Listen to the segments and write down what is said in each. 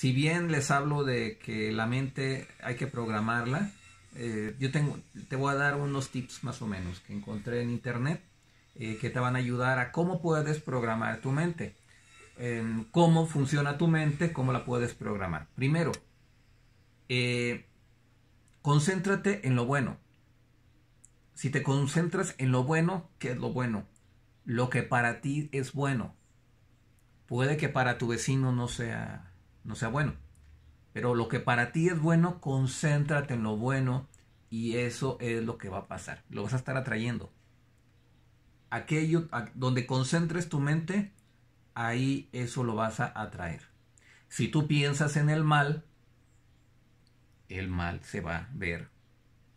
si bien les hablo de que la mente hay que programarla, eh, yo tengo, te voy a dar unos tips más o menos que encontré en internet eh, que te van a ayudar a cómo puedes programar tu mente, cómo funciona tu mente, cómo la puedes programar. Primero, eh, concéntrate en lo bueno. Si te concentras en lo bueno, ¿qué es lo bueno? Lo que para ti es bueno. Puede que para tu vecino no sea no sea bueno. Pero lo que para ti es bueno, concéntrate en lo bueno y eso es lo que va a pasar. Lo vas a estar atrayendo. Aquello donde concentres tu mente, ahí eso lo vas a atraer. Si tú piensas en el mal, el mal se va a ver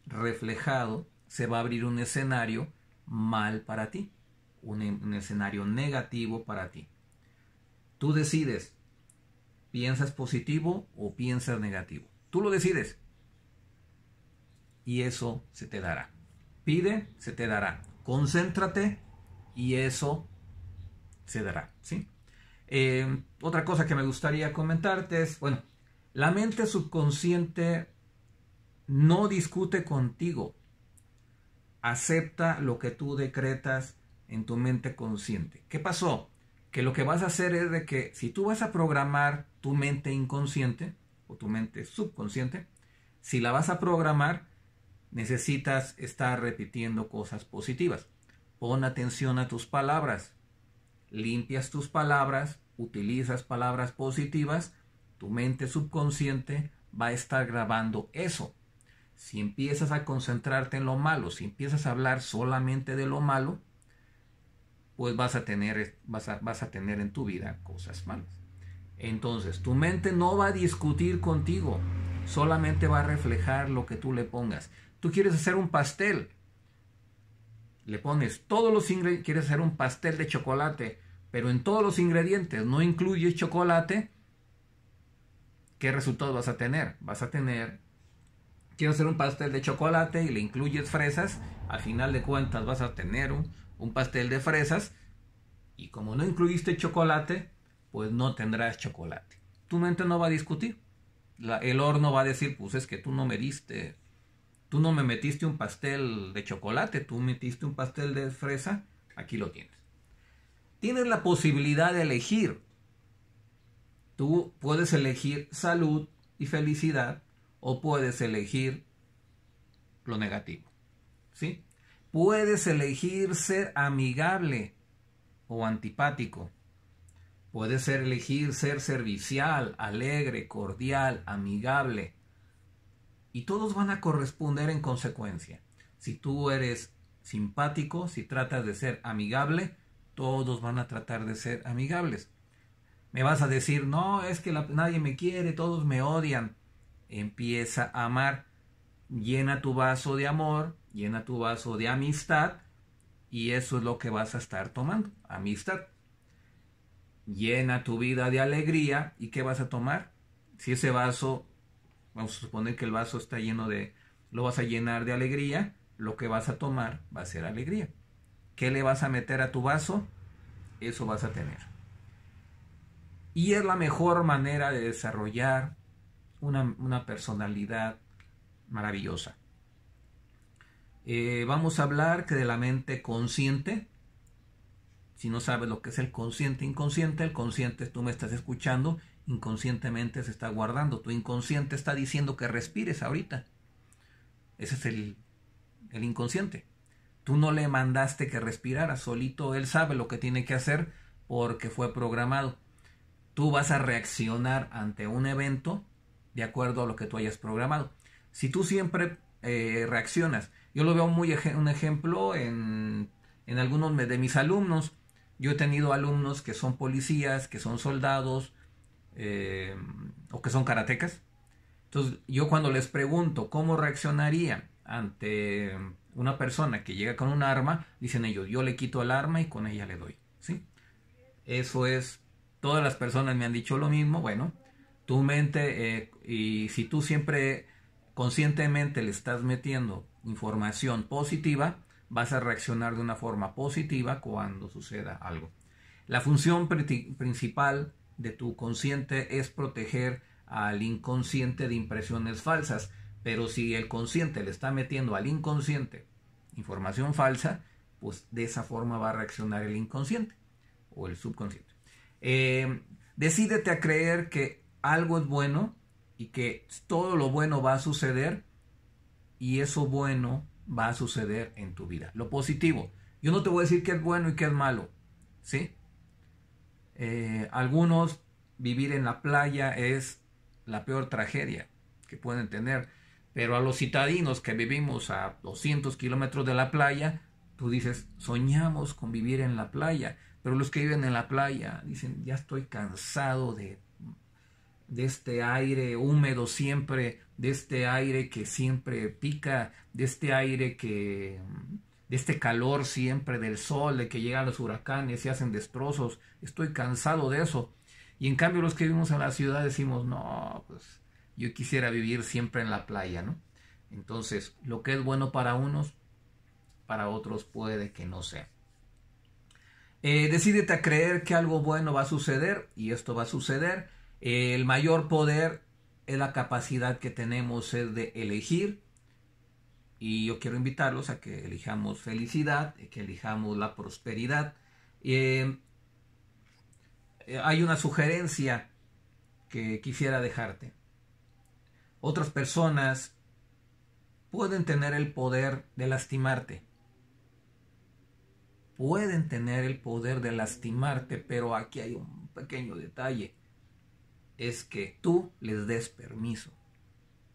reflejado, se va a abrir un escenario mal para ti, un, un escenario negativo para ti. Tú decides ¿Piensas positivo o piensas negativo? Tú lo decides. Y eso se te dará. Pide, se te dará. Concéntrate y eso se dará. ¿sí? Eh, otra cosa que me gustaría comentarte es, bueno, la mente subconsciente no discute contigo. Acepta lo que tú decretas en tu mente consciente. ¿Qué pasó? que lo que vas a hacer es de que si tú vas a programar tu mente inconsciente o tu mente subconsciente, si la vas a programar, necesitas estar repitiendo cosas positivas. Pon atención a tus palabras, limpias tus palabras, utilizas palabras positivas, tu mente subconsciente va a estar grabando eso. Si empiezas a concentrarte en lo malo, si empiezas a hablar solamente de lo malo, pues vas a tener, vas vas a tener en tu vida cosas malas. Entonces, tu mente no va a discutir contigo, solamente va a reflejar lo que tú le pongas. Tú quieres hacer un pastel, le pones todos los ingredientes, quieres hacer un pastel de chocolate, pero en todos los ingredientes no incluyes chocolate, ¿qué resultado vas a tener? Vas a tener, quiero hacer un pastel de chocolate y le incluyes fresas, al final de cuentas vas a tener un, un pastel de fresas y como no incluiste chocolate, pues no tendrás chocolate. Tu mente no va a discutir. el horno va a decir, pues es que tú no me diste, tú no me metiste un pastel de chocolate, tú metiste un pastel de fresa, aquí lo tienes. Tienes la posibilidad de elegir. Tú puedes elegir salud y felicidad o puedes elegir lo negativo. ¿Sí? Puedes elegir ser amigable o antipático. Puedes elegir ser servicial, alegre, cordial, amigable. Y todos van a corresponder en consecuencia. Si tú eres simpático, si tratas de ser amigable, todos van a tratar de ser amigables. Me vas a decir, no, es que nadie me quiere, todos me odian. Empieza a amar llena tu vaso de amor, llena tu vaso de amistad y eso es lo que vas a estar tomando, amistad. Llena tu vida de alegría y ¿qué vas a tomar? Si ese vaso, vamos a suponer que el vaso está lleno de, lo vas a llenar de alegría, lo que vas a tomar va a ser alegría. ¿Qué le vas a meter a tu vaso? Eso vas a tener. Y es la mejor manera de desarrollar una, una personalidad maravillosa. Eh, vamos a hablar que de la mente consciente. Si no sabes lo que es el consciente inconsciente, el consciente tú me estás escuchando, inconscientemente se está guardando. Tu inconsciente está diciendo que respires ahorita. Ese es el, el inconsciente. Tú no le mandaste que respirara, solito él sabe lo que tiene que hacer porque fue programado. Tú vas a reaccionar ante un evento de acuerdo a lo que tú hayas programado. Si tú siempre eh, reaccionas, yo lo veo muy un ejemplo en, en algunos de mis alumnos. Yo he tenido alumnos que son policías, que son soldados eh, o que son karatecas. Entonces yo cuando les pregunto cómo reaccionaría ante una persona que llega con un arma, dicen ellos, yo le quito el arma y con ella le doy. ¿sí? Eso es, todas las personas me han dicho lo mismo, bueno, tu mente eh, y si tú siempre conscientemente le estás metiendo información positiva, vas a reaccionar de una forma positiva cuando suceda algo. La función principal de tu consciente es proteger al inconsciente de impresiones falsas, pero si el consciente le está metiendo al inconsciente información falsa, pues de esa forma va a reaccionar el inconsciente o el subconsciente. Eh, decídete a creer que algo es bueno y que todo lo bueno va a suceder y eso bueno va a suceder en tu vida. Lo positivo. Yo no te voy a decir qué es bueno y qué es malo. ¿Sí? Eh, algunos vivir en la playa es la peor tragedia que pueden tener. Pero a los citadinos que vivimos a 200 kilómetros de la playa, tú dices, soñamos con vivir en la playa. Pero los que viven en la playa dicen, ya estoy cansado de de este aire húmedo siempre, de este aire que siempre pica, de este aire que de este calor siempre del sol, de que llegan los huracanes y hacen destrozos. Estoy cansado de eso. Y en cambio los que vivimos en la ciudad decimos, no, pues yo quisiera vivir siempre en la playa, ¿no? Entonces, lo que es bueno para unos, para otros puede que no sea. Eh, decídete a creer que algo bueno va a suceder y esto va a suceder el mayor poder es la capacidad que tenemos es de elegir. Y yo quiero invitarlos a que elijamos felicidad, que elijamos la prosperidad. Eh, hay una sugerencia que quisiera dejarte. Otras personas pueden tener el poder de lastimarte. Pueden tener el poder de lastimarte, pero aquí hay un pequeño detalle es que tú les des permiso.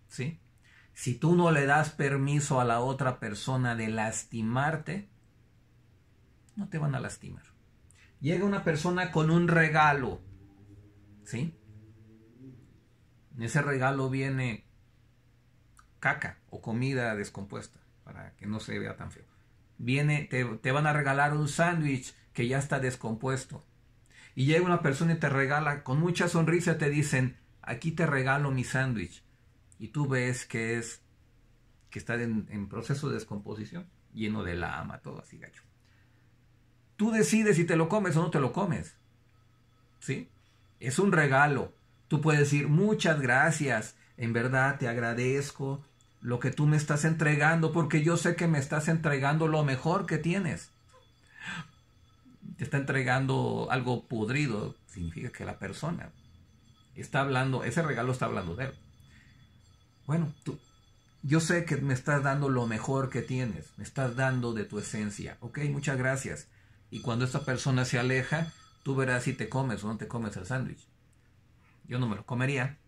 ¿Sí? Si tú no le das permiso a la otra persona de lastimarte, no te van a lastimar. Llega una persona con un regalo, ¿sí? En ese regalo viene caca o comida descompuesta, para que no se vea tan feo. Viene, te, te van a regalar un sándwich que ya está descompuesto y llega una persona y te regala, con mucha sonrisa te dicen, aquí te regalo mi sándwich. Y tú ves que es, que está en, proceso de descomposición, lleno de lama, todo así gacho. Tú decides si te lo comes o no te lo comes. ¿Sí? Es un regalo. Tú puedes decir, muchas gracias, en verdad te agradezco lo que tú me estás entregando, porque yo sé que me estás entregando lo mejor que tienes está entregando algo podrido, significa que la persona está hablando, ese regalo está hablando de él. Bueno, tú, yo sé que me estás dando lo mejor que tienes, me estás dando de tu esencia, ok, muchas gracias. Y cuando esta persona se aleja, tú verás si te comes o no te comes el sándwich. Yo no me lo comería,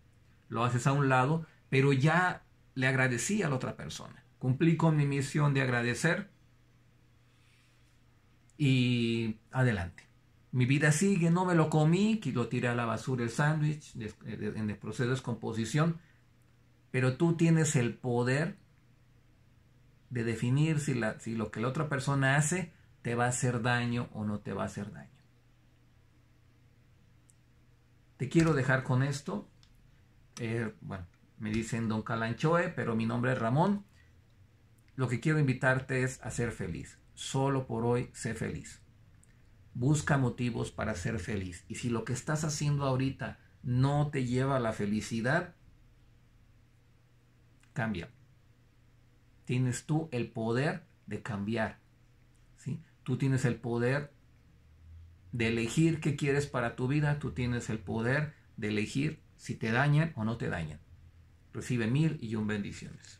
lo haces a un lado, pero ya le agradecí a la otra persona. Cumplí con mi misión de agradecer y adelante. Mi vida sigue, no me lo comí, que lo tiré a la basura el sándwich eh, en el proceso de descomposición, pero tú tienes el poder de definir si, lo que la otra persona hace te va a hacer daño o no te va a hacer daño. Te quiero dejar con esto. Eh, bueno, me dicen Don Calanchoe, pero mi nombre es Ramón. Lo que quiero invitarte es a ser feliz solo por hoy sé feliz. Busca motivos para ser feliz. Y si lo que estás haciendo ahorita no te lleva a la felicidad, cambia. Tienes tú el poder de cambiar. ¿sí? Tú tienes el poder de elegir qué quieres para tu vida. Tú tienes el poder de elegir si te dañan o no te dañan. Recibe mil y un bendiciones.